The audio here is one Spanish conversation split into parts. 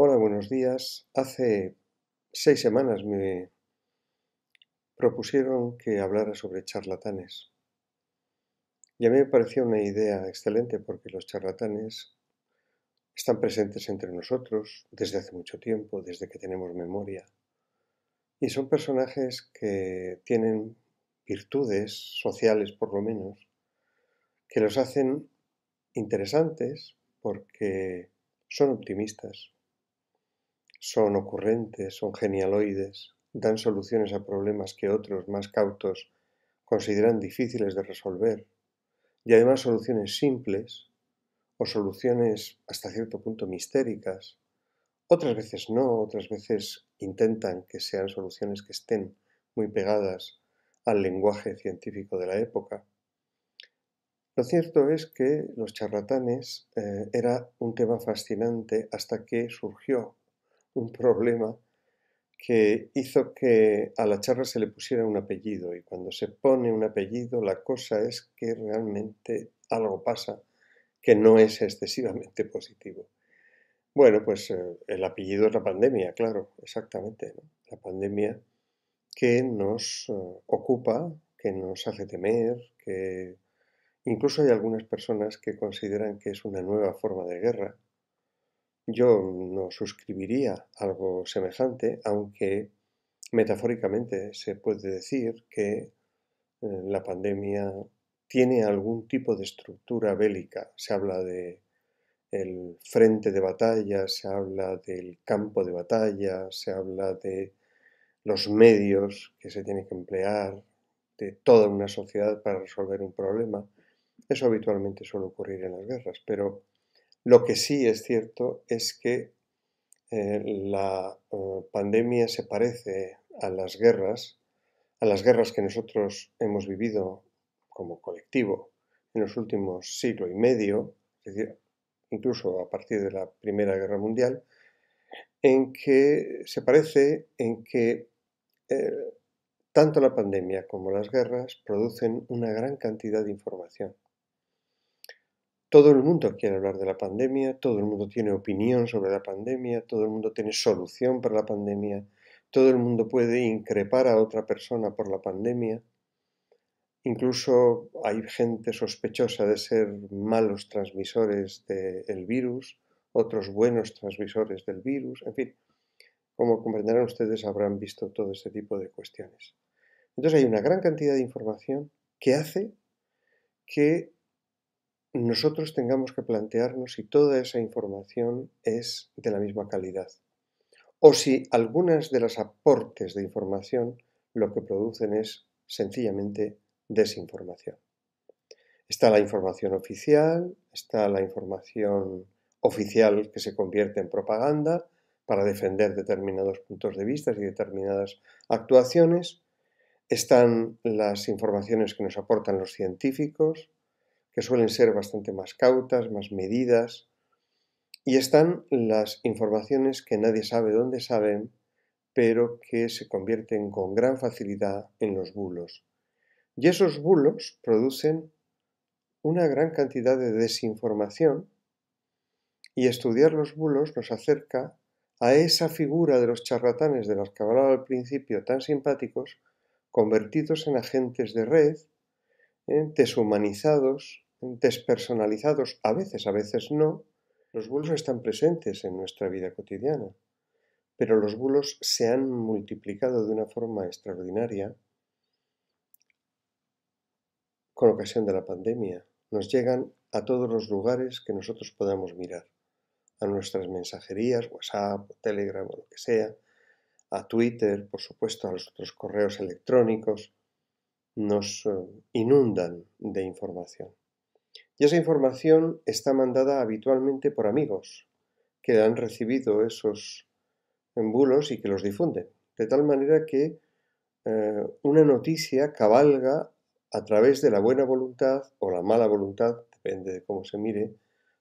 Hola, buenos días. Hace seis semanas me propusieron que hablara sobre charlatanes. Y a mí me pareció una idea excelente porque los charlatanes están presentes entre nosotros desde hace mucho tiempo, desde que tenemos memoria. Y son personajes que tienen virtudes sociales, por lo menos, que los hacen interesantes porque son optimistas, son ocurrentes, son genialoides, dan soluciones a problemas que otros, más cautos, consideran difíciles de resolver, y además soluciones simples o soluciones hasta cierto punto mistéricas. Otras veces no, otras veces intentan que sean soluciones que estén muy pegadas al lenguaje científico de la época. Lo cierto es que los charlatanes eh, era un tema fascinante hasta que surgió un problema que hizo que a la charla se le pusiera un apellido y cuando se pone un apellido la cosa es que realmente algo pasa que no es excesivamente positivo. Bueno, pues eh, el apellido es la pandemia, claro, exactamente. La pandemia que nos eh, ocupa, que nos hace temer, que incluso hay algunas personas que consideran que es una nueva forma de guerra yo no suscribiría algo semejante, aunque metafóricamente se puede decir que eh, la pandemia tiene algún tipo de estructura bélica. Se habla de el frente de batalla, se habla del campo de batalla, se habla de los medios que se tiene que emplear, de toda una sociedad para resolver un problema. Eso habitualmente suele ocurrir en las guerras, pero lo que sí es cierto es que eh, la eh, pandemia se parece a las guerras, a las guerras que nosotros hemos vivido como colectivo en los últimos siglo y medio, es decir, incluso a partir de la Primera Guerra Mundial, en que se parece en que eh, tanto la pandemia como las guerras producen una gran cantidad de información todo el mundo quiere hablar de la pandemia, todo el mundo tiene opinión sobre la pandemia, todo el mundo tiene solución para la pandemia, todo el mundo puede increpar a otra persona por la pandemia. Incluso hay gente sospechosa de ser malos transmisores del virus, otros buenos transmisores del virus, en fin. Como comprenderán ustedes, habrán visto todo este tipo de cuestiones. Entonces hay una gran cantidad de información que hace que nosotros tengamos que plantearnos si toda esa información es de la misma calidad o si algunas de las aportes de información lo que producen es sencillamente desinformación. Está la información oficial, está la información oficial que se convierte en propaganda para defender determinados puntos de vista y determinadas actuaciones, están las informaciones que nos aportan los científicos, que suelen ser bastante más cautas, más medidas, y están las informaciones que nadie sabe dónde saben, pero que se convierten con gran facilidad en los bulos. Y esos bulos producen una gran cantidad de desinformación y estudiar los bulos nos acerca a esa figura de los charlatanes de los que hablaba al principio tan simpáticos, convertidos en agentes de red, eh, deshumanizados, despersonalizados, a veces, a veces no, los bulos están presentes en nuestra vida cotidiana, pero los bulos se han multiplicado de una forma extraordinaria con ocasión de la pandemia. Nos llegan a todos los lugares que nosotros podamos mirar, a nuestras mensajerías, WhatsApp, Telegram o lo que sea, a Twitter, por supuesto, a los otros correos electrónicos, nos eh, inundan de información. Y esa información está mandada habitualmente por amigos que han recibido esos embulos y que los difunden. De tal manera que eh, una noticia cabalga a través de la buena voluntad o la mala voluntad, depende de cómo se mire,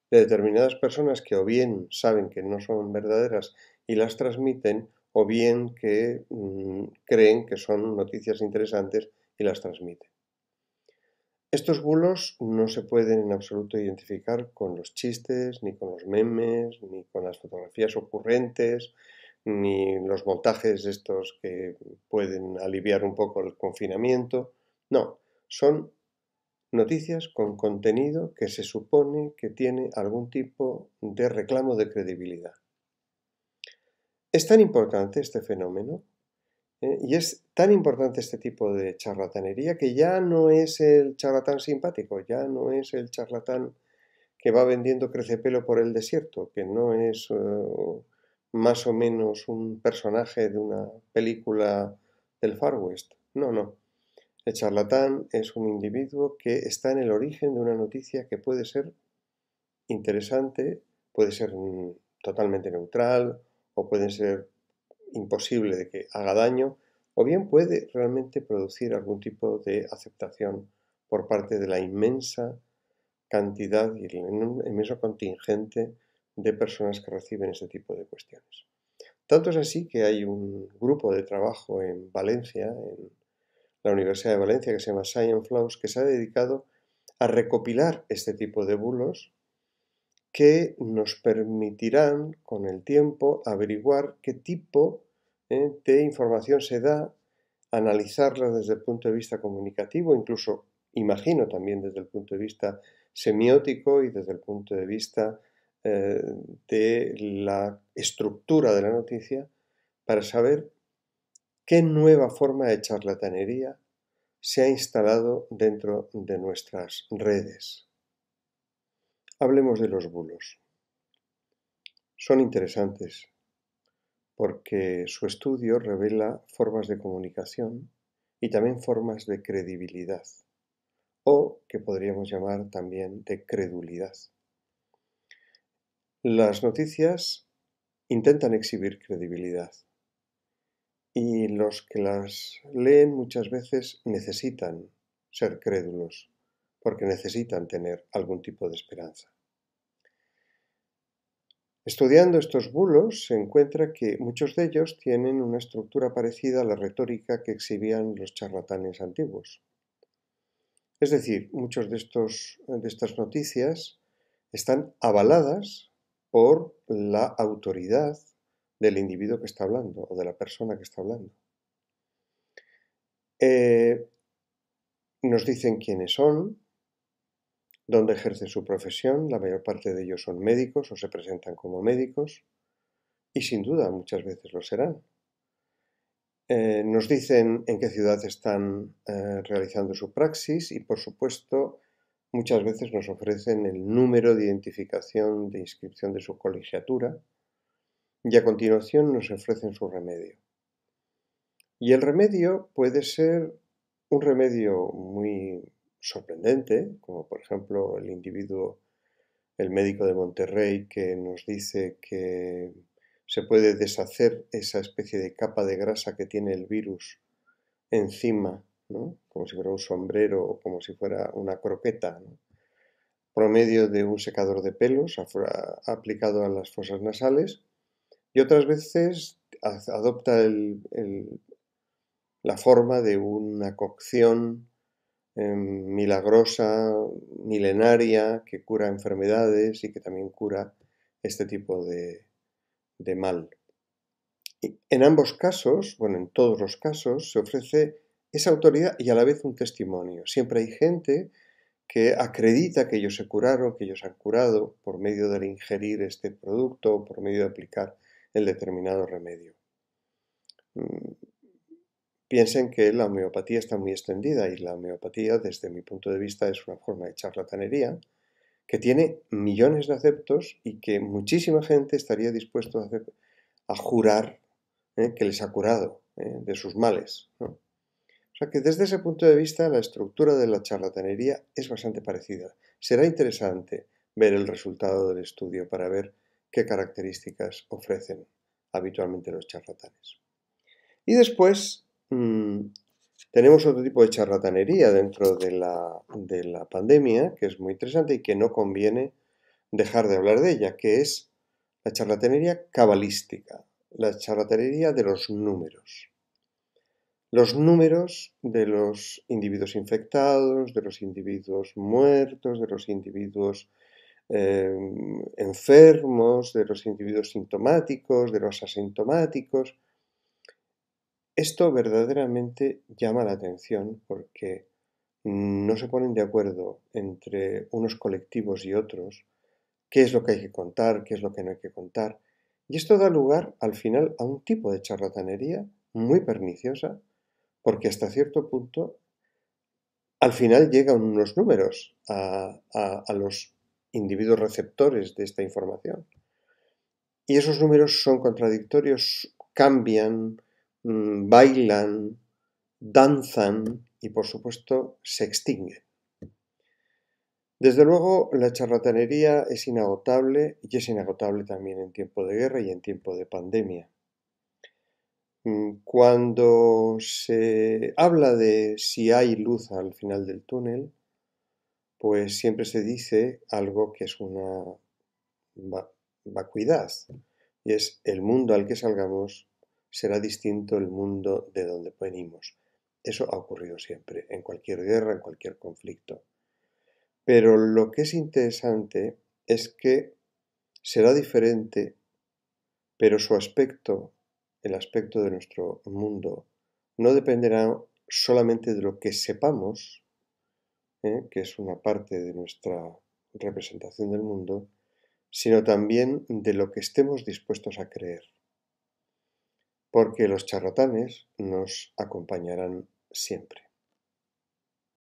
de determinadas personas que o bien saben que no son verdaderas y las transmiten, o bien que mm, creen que son noticias interesantes y las transmiten. Estos bulos no se pueden en absoluto identificar con los chistes, ni con los memes, ni con las fotografías ocurrentes, ni los montajes estos que pueden aliviar un poco el confinamiento. No, son noticias con contenido que se supone que tiene algún tipo de reclamo de credibilidad. Es tan importante este fenómeno ¿eh? Y es tan importante este tipo de charlatanería que ya no es el charlatán simpático, ya no es el charlatán que va vendiendo crecepelo por el desierto, que no es eh, más o menos un personaje de una película del Far West. No, no. El charlatán es un individuo que está en el origen de una noticia que puede ser interesante, puede ser mm, totalmente neutral o puede ser imposible de que haga daño, o bien puede realmente producir algún tipo de aceptación por parte de la inmensa cantidad y el inmenso contingente de personas que reciben este tipo de cuestiones. Tanto es así que hay un grupo de trabajo en Valencia, en la Universidad de Valencia, que se llama Science Flows, que se ha dedicado a recopilar este tipo de bulos que nos permitirán con el tiempo averiguar qué tipo eh, de información se da, analizarla desde el punto de vista comunicativo, incluso imagino también desde el punto de vista semiótico y desde el punto de vista eh, de la estructura de la noticia, para saber qué nueva forma de charlatanería se ha instalado dentro de nuestras redes. Hablemos de los bulos. Son interesantes porque su estudio revela formas de comunicación y también formas de credibilidad, o que podríamos llamar también de credulidad. Las noticias intentan exhibir credibilidad y los que las leen muchas veces necesitan ser crédulos porque necesitan tener algún tipo de esperanza. Estudiando estos bulos se encuentra que muchos de ellos tienen una estructura parecida a la retórica que exhibían los charlatanes antiguos. Es decir, muchas de, de, estas noticias están avaladas por la autoridad del individuo que está hablando o de la persona que está hablando. Eh, nos dicen quiénes son, donde ejercen su profesión, la mayor parte de ellos son médicos o se presentan como médicos, y sin duda muchas veces lo serán. Eh, nos dicen en qué ciudad están eh, realizando su praxis y, por supuesto, muchas veces nos ofrecen el número de identificación de inscripción de su colegiatura y a continuación nos ofrecen su remedio. Y el remedio puede ser un remedio muy sorprendente, como por ejemplo el individuo, el médico de Monterrey, que nos dice que se puede deshacer esa especie de capa de grasa que tiene el virus encima, como si fuera un sombrero o como si fuera una croqueta, promedio de un secador de pelos aplicado a las fosas nasales y otras veces adopta la forma de una cocción Em, milagrosa, milenaria, que cura enfermedades y que también cura este tipo de, mal. en ambos casos, bueno, en todos los casos, se ofrece esa autoridad y a la vez un testimonio. Siempre hay gente que acredita que ellos se curaron, que ellos han curado por medio de ingerir este producto o por medio de aplicar el determinado remedio. Mm, piensen que la homeopatía está muy extendida y la homeopatía, desde mi punto de vista, es una forma de charlatanería que tiene millones de aceptos y que muchísima gente estaría dispuesta a, jurar ¿eh? que les ha curado ¿eh? de sus males. O sea que desde ese punto de vista la estructura de la charlatanería es bastante parecida. Será interesante ver el resultado del estudio para ver qué características ofrecen habitualmente los charlatanes. Y después Mm, tenemos otro tipo de charlatanería dentro de la, pandemia que es muy interesante y que no conviene dejar de hablar de ella, que es la charlatanería cabalística, la charlatanería de los números. Los números de los individuos infectados, de los individuos muertos, de los individuos em, enfermos, de los individuos sintomáticos, de los asintomáticos, esto verdaderamente llama la atención porque no se ponen de acuerdo entre unos colectivos y otros qué es lo que hay que contar, qué es lo que no hay que contar. Y esto da lugar al final a un tipo de charlatanería muy perniciosa porque hasta cierto punto al final llegan unos números a, a los individuos receptores de esta información. Y esos números son contradictorios, cambian, Mm, bailan, danzan y por supuesto se extinguen. Desde luego, la charlatanería es inagotable y es inagotable también en tiempo de guerra y en tiempo de pandemia. Mm, cuando se habla de si hay luz al final del túnel, pues siempre se dice algo que es una vacuidad, y es el mundo al que salgamos será distinto el mundo de donde venimos. Eso ha ocurrido siempre, en cualquier guerra, en cualquier conflicto. Pero lo que es interesante es que será diferente, pero su aspecto, el aspecto de nuestro mundo, no dependerá solamente de lo que sepamos, ¿eh? que es una parte de nuestra representación del mundo, sino también de lo que estemos dispuestos a creer porque los charlatanes nos acompañarán siempre.